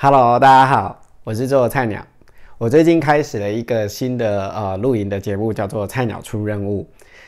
Hello，大家好，我是做菜鸟。我最近开始了一个新的呃露营的节目，叫做《菜鸟出任务》。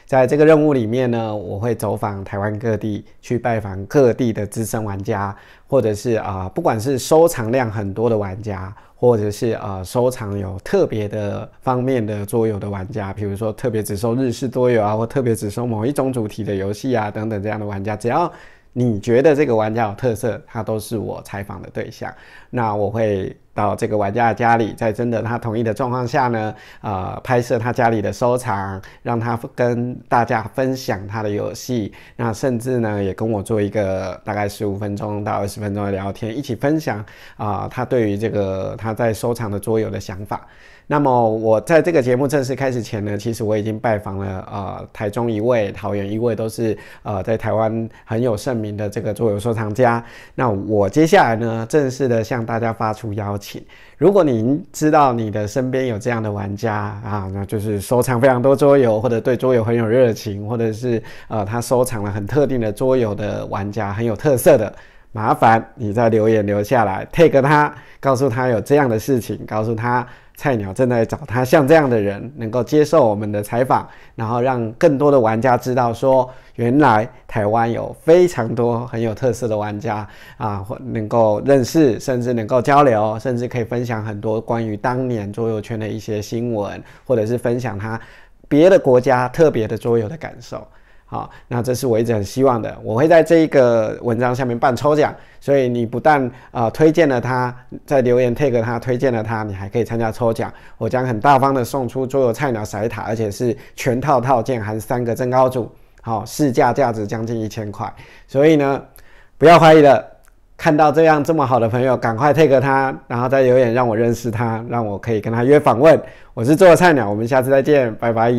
在这个任务里面呢，我会走访台湾各地，去拜访各地的资深玩家，或者是啊，不管是收藏量很多的玩家，或者是啊收藏有特别的方面的桌游的玩家，比如说特别只收日式桌游啊，或特别只收某一种主题的游戏啊等等这样的玩家，只要。你觉得这个玩家有特色，他都是我采访的对象。那我会。到这个玩家的家里，在征得他同意的状况下呢，呃，拍摄他家里的收藏，让他跟大家分享他的游戏，那甚至呢也跟我做一个大概十五分钟到二十分钟的聊天，一起分享啊，他对于这个他在收藏的桌游的想法。那么我在这个节目正式开始前呢，其实我已经拜访了呃台中一位、桃园一位，都是呃在台湾很有盛名的这个桌游收藏家。那我接下来呢正式的向大家发出邀。请，如果您知道你的身边有这样的玩家啊，那就是收藏非常多桌游，或者对桌游很有热情，或者是呃，他收藏了很特定的桌游的玩家，很有特色的。麻烦你在留言留下来，take 他，告诉他有这样的事情，告诉他菜鸟正在找他，像这样的人能够接受我们的采访，然后让更多的玩家知道，说原来台湾有非常多很有特色的玩家啊，或能够认识，甚至能够交流，甚至可以分享很多关于当年桌游圈的一些新闻，或者是分享他别的国家特别的桌游的感受。好，那这是我一直很希望的，我会在这一个文章下面办抽奖，所以你不但呃推荐了他，在留言 tag 他，推荐了他，你还可以参加抽奖，我将很大方的送出做菜鸟骰塔，而且是全套套件，含三个增高组，好，市价价值将近一千块，所以呢，不要怀疑了，看到这样这么好的朋友，赶快 tag 他，然后在留言让我认识他，让我可以跟他约访问，我是做菜鸟，我们下次再见，拜拜。